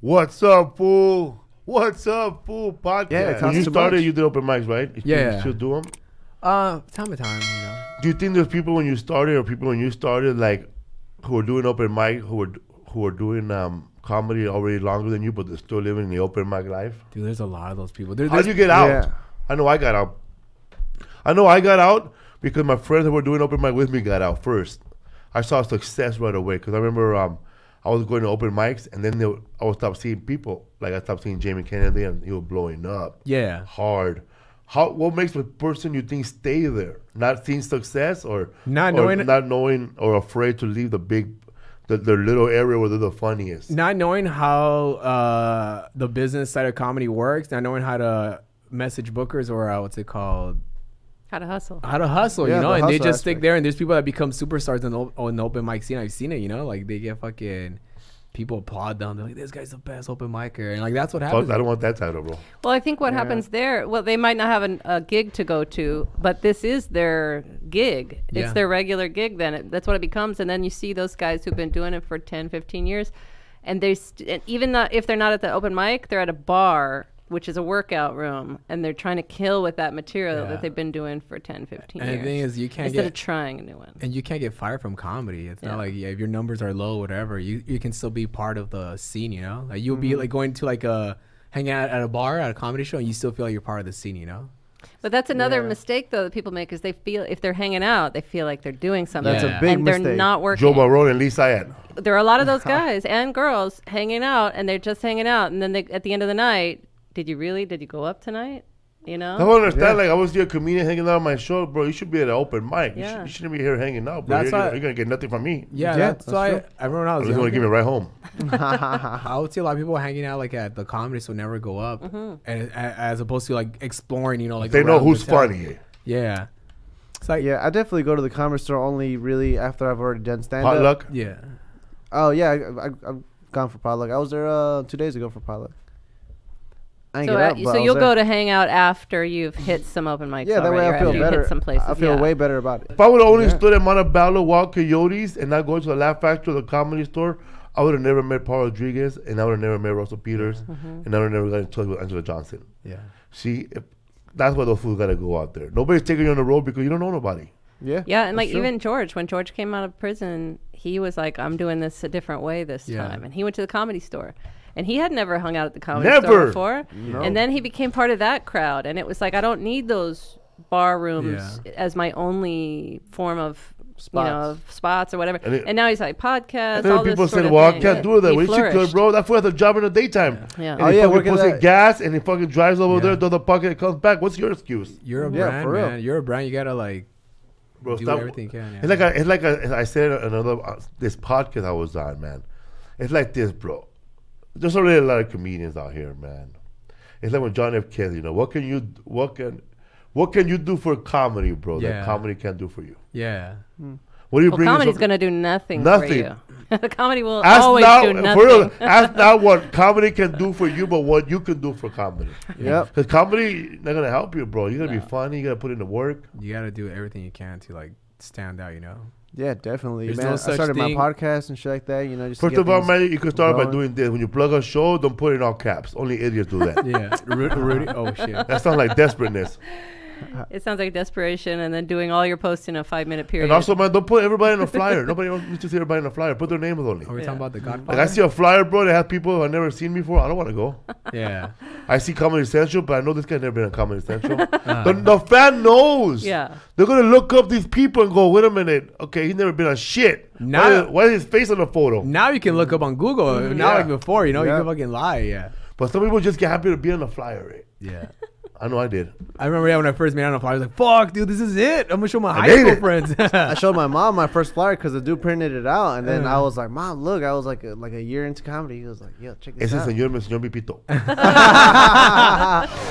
What's up, Pool? What's up, Pool podcast? Yeah, when you started, much. you did open mics, right? You yeah, you still do them. Uh, time to time, you know. Do you think there's people when you started, or people when you started, like who are doing open mic, who are who are doing um comedy already longer than you, but they're still living the open mic life? Dude, there's a lot of those people. There, How'd you get out? Yeah. I know I got out. I know I got out because my friends that were doing open mic with me got out first. I saw success right away because I remember um, I was going to open mics, and then would, I would stop seeing people. Like I stopped seeing Jamie Kennedy, and he was blowing up. Yeah, hard. How what makes the person you think stay there? Not seeing success, or not or knowing, not knowing, or afraid to leave the big, the, the little area where they're the funniest. Not knowing how uh, the business side of comedy works. Not knowing how to message bookers or uh, what's it called how to hustle. How to hustle, yeah, you know, the and they just aspect. stick there. And there's people that become superstars in the, on the open mic scene. I've seen it, you know, like they get fucking people applaud them. They're like, this guy's the best open micer. And like, that's what happens. I don't want that title, bro. Well, I think what yeah. happens there, well, they might not have an, a gig to go to, but this is their gig. Yeah. It's their regular gig then. It, that's what it becomes. And then you see those guys who've been doing it for 10, 15 years. And they, st- and even if they're not at the open mic, they're at a bar which is a workout room, and they're trying to kill with that material yeah. that they've been doing for 10, 15 and years. the thing is, you can't instead get, of trying a new one. And you can't get fired from comedy. It's yeah. not like yeah, if your numbers are low, whatever, you you can still be part of the scene. You know, like you'll mm-hmm. be like going to like a hanging out at a bar at a comedy show, and you still feel like you're part of the scene. You know. But that's another yeah. mistake though that people make is they feel if they're hanging out, they feel like they're doing something. That's a big and mistake. They're not working. Joe Barone and Lisa Ann. There are a lot of those guys and girls hanging out, and they're just hanging out, and then they, at the end of the night, did you really? Did you go up tonight? You know? I don't understand. Yeah. Like I was your comedian, hanging out on my show, bro. You should be at an open mic. Yeah. You, should, you shouldn't be here hanging out, bro. That's you're, why, you're gonna get nothing from me. Yeah, yeah that's, that's why. True. I remember I was. gonna give me right home. I would see a lot of people hanging out like at the comedy store, never go up, mm-hmm. and as opposed to like exploring, you know, like they know who's funny. Yeah. So like yeah, I definitely go to the comedy store only really after I've already done stand up. Potluck. Yeah. Oh yeah, I, I, I've gone for potluck. I was there uh, two days ago for potluck so, up, so you'll go to hang out after you've hit some open mics. Yeah, that way I feel better. some places. I feel yeah. way better about it. If I would have only yeah. stood at Montebello Wild Coyotes and not going to the Laugh Factory or the Comedy Store, I would have never met Paul Rodriguez and I would have never met Russell Peters mm-hmm. mm-hmm. and I would have never got in touch with Angela Johnson. Yeah. See, if, that's why those fools got to go out there. Nobody's taking you on the road because you don't know nobody. Yeah. Yeah, and like true. even George, when George came out of prison, he was like, "I'm doing this a different way this yeah. time," and he went to the comedy store and he had never hung out at the comedy never. store before. No. And then he became part of that crowd, and it was like I don't need those bar rooms yeah. as my only form of spots. you know, spots or whatever. And, it, and now he's like podcast. And all people this said, "Well, I can't do that. we should bro. That's why I a job in the daytime. Yeah, oh, yeah. And he oh, yeah, gas and he fucking drives over yeah. there, does the pocket, and comes back. What's your excuse? You're a yeah, brand, man. You're a brand. You gotta like bro, do stop. everything can. Yeah, it's like a, it's like a, I said another uh, this podcast I was on, man. It's like this, bro there's already a lot of comedians out here, man. It's like when John F. Kennedy, you know, what can you what can what can you do for comedy, bro? Yeah. That comedy can't do for you. Yeah. Hmm. What do you well, bring? Comedy's going to do nothing. Nothing. the comedy will ask always not, do nothing. real, ask not what comedy can do for you, but what you can do for comedy. Yeah. Because comedy not going to help you, bro. You got to no. be funny. You got to put in the work. You got to do everything you can to like stand out. You know. Yeah, definitely. man, no I such started thing. my podcast and shit like that. You know, just First of all, man, you can start by doing this. When you plug a show, don't put it in all caps. Only idiots do that. yeah, Rudy. Oh shit. That sounds like desperateness. it sounds like desperation, and then doing all your posts in a five minute period. And also, man, don't put everybody in a flyer. Nobody wants me to see everybody in a flyer. Put their names only. Are we yeah. talking about the Godfather? Like I see a flyer, bro. They have people I've never seen before. I don't want to go. Yeah. I see Comedy Central, but I know this guy's never been on Comedy Central. Uh. Uh-huh. The, the fan knows. Yeah. They're gonna look up these people and go, wait a minute. Okay, he's never been on shit. Now, why is, why is his face on the photo? Now you can look up on Google. Mm, now yeah. like before, you know, yeah. you can fucking lie. Yeah. But some people just get happy to be on the flyer. Right? Eh? Yeah. I know I did. I remember, yeah, when I first made Animal Flyer, I was like, fuck, dude, this is it. I'm going to show my I high school it. friends. I showed my mom my first flyer because the dude printed it out. And then I was like, mom, look, I was like a, uh, like a year into comedy. He was like, yo, check this Ese out. Ese señor me enseñó mi pito.